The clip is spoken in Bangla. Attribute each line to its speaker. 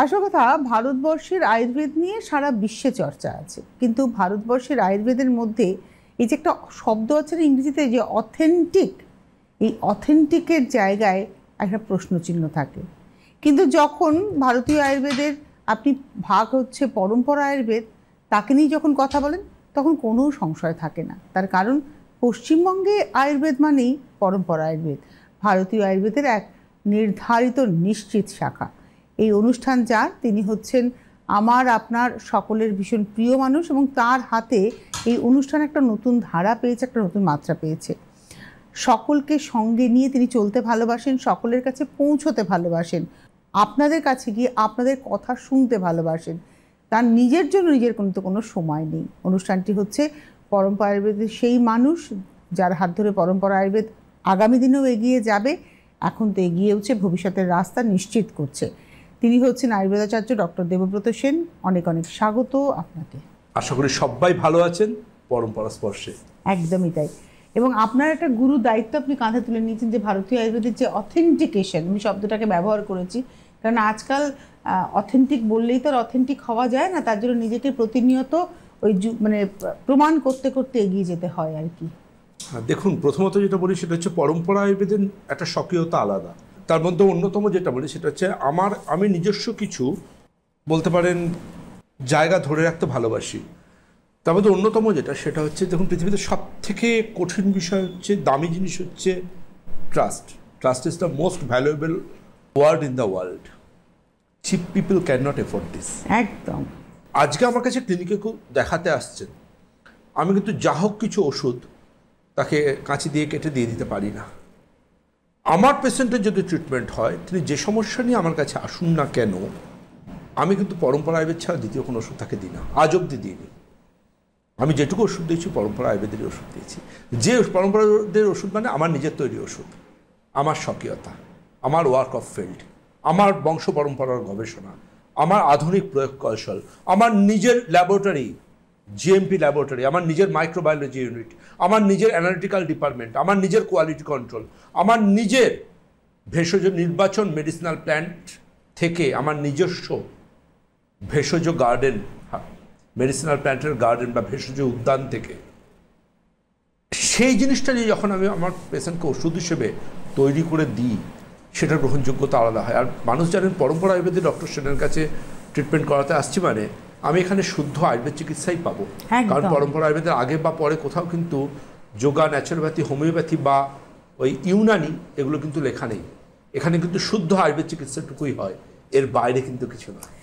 Speaker 1: আসল কথা ভারতবর্ষের আয়ুর্বেদ নিয়ে সারা বিশ্বে চর্চা আছে কিন্তু ভারতবর্ষের আয়ুর্বেদের মধ্যে এই যে একটা শব্দ আছে না ইংরেজিতে যে অথেন্টিক এই অথেন্টিকের জায়গায় একটা প্রশ্নচিহ্ন থাকে কিন্তু যখন ভারতীয় আয়ুর্বেদের আপনি ভাগ হচ্ছে পরম্পরা আয়ুর্বেদ তাকে নিয়ে যখন কথা বলেন তখন কোনো সংশয় থাকে না তার কারণ পশ্চিমবঙ্গে আয়ুর্বেদ মানেই পরম্পরা আয়ুর্বেদ ভারতীয় আয়ুর্বেদের এক নির্ধারিত নিশ্চিত শাখা এই অনুষ্ঠান যার তিনি হচ্ছেন আমার আপনার সকলের ভীষণ প্রিয় মানুষ এবং তার হাতে এই অনুষ্ঠান একটা নতুন ধারা পেয়েছে একটা নতুন মাত্রা পেয়েছে সকলকে সঙ্গে নিয়ে তিনি চলতে ভালোবাসেন সকলের কাছে পৌঁছতে ভালোবাসেন আপনাদের কাছে গিয়ে আপনাদের কথা শুনতে ভালোবাসেন তার নিজের জন্য নিজের কিন্তু কোনো সময় নেই অনুষ্ঠানটি হচ্ছে পরম্পরা আয়ুর্বেদের সেই মানুষ যার হাত ধরে পরম্পরা আয়ুর্বেদ আগামী দিনেও এগিয়ে যাবে এখন তো এগিয়েওছে ভবিষ্যতের রাস্তা নিশ্চিত করছে তিনি হচ্ছেন আয়ুর্বেদাচার্য ডক্টর দেবব্রত সেন অনেক অনেক স্বাগত আপনাকে
Speaker 2: আশা করি সবাই ভালো আছেন পরম্পরা স্পর্শে
Speaker 1: একদমই তাই এবং আপনার একটা গুরু দায়িত্ব আপনি কাঁধে তুলে নিয়েছেন যে ভারতীয় আয়ুর্বেদের যে অথেন্টিকেশন আমি শব্দটাকে ব্যবহার করেছি কারণ আজকাল অথেন্টিক বললেই তো আর অথেন্টিক হওয়া যায় না তার জন্য নিজেকে প্রতিনিয়ত ওই মানে প্রমাণ করতে করতে এগিয়ে যেতে হয় আর কি
Speaker 2: হ্যাঁ, দেখুন প্রথমত যেটা বলি সেটা হচ্ছে পরম্পরা আয়ুর্বেদের একটা সক্রিয়তা আলাদা তার মধ্যে অন্যতম যেটা বলি সেটা হচ্ছে আমার আমি নিজস্ব কিছু বলতে পারেন জায়গা ধরে রাখতে ভালোবাসি তার মধ্যে অন্যতম যেটা সেটা হচ্ছে দেখুন পৃথিবীতে সব থেকে কঠিন বিষয় হচ্ছে দামি জিনিস হচ্ছে trust trust is the most valuable word in the world cheap people can not afford this একদম আজকে আমার কাছে ক্লিনিকে খুব দেখাতে আসছেন আমি কিন্তু যা হোক কিছু ওষুধ তাকে কাঁচি দিয়ে কেটে দিয়ে দিতে পারি না আমার পেশেন্টের যদি ট্রিটমেন্ট হয় তিনি যে সমস্যা নিয়ে আমার কাছে আসুন না কেন আমি কিন্তু পরম্পরা আয়বের ছাড়া দ্বিতীয় কোনো ওষুধ তাকে দিই না আজ অব্দি দিইনি আমি যেটুকু ওষুধ দিয়েছি পরম্পরা আয়ুর্বেদের ওষুধ দিয়েছি যে পরম্পরাদের ওষুধ মানে আমার নিজের তৈরি ওষুধ আমার স্বকীয়তা আমার ওয়ার্ক অফ ফিল্ড আমার বংশ পরম্পরার গবেষণা আমার আধুনিক প্রয়োগ কৌশল আমার নিজের ল্যাবরেটরি জিএমপি ল্যাবরেটরি আমার নিজের মাইক্রোবায়োলজি ইউনিট আমার নিজের অ্যানালিটিক্যাল ডিপার্টমেন্ট আমার নিজের কোয়ালিটি কন্ট্রোল আমার নিজের ভেষজ নির্বাচন মেডিসিনাল প্ল্যান্ট থেকে আমার নিজস্ব ভেষজ গার্ডেন মেডিসিনাল প্ল্যান্টের গার্ডেন বা ভেষজ উদ্যান থেকে সেই জিনিসটা নিয়ে যখন আমি আমার পেশেন্টকে ওষুধ হিসেবে তৈরি করে দিই সেটার গ্রহণযোগ্যতা আলাদা হয় আর মানুষ জানেন পরম্পরা আয়ুর্বেদিক ডক্টর সেনের কাছে ট্রিটমেন্ট করাতে আসছি মানে আমি এখানে শুদ্ধ আয়ুর্বেদ চিকিৎসাই পাবো কারণ পরম্পরা আয়ুর্বেদের আগে বা পরে কোথাও কিন্তু যোগা ন্যাচুরোপ্যাথি হোমিওপ্যাথি বা ওই ইউনানি এগুলো কিন্তু লেখা নেই এখানে কিন্তু শুদ্ধ আয়ুর্বেদ চিকিৎসাটুকুই হয় এর বাইরে কিন্তু কিছু নয়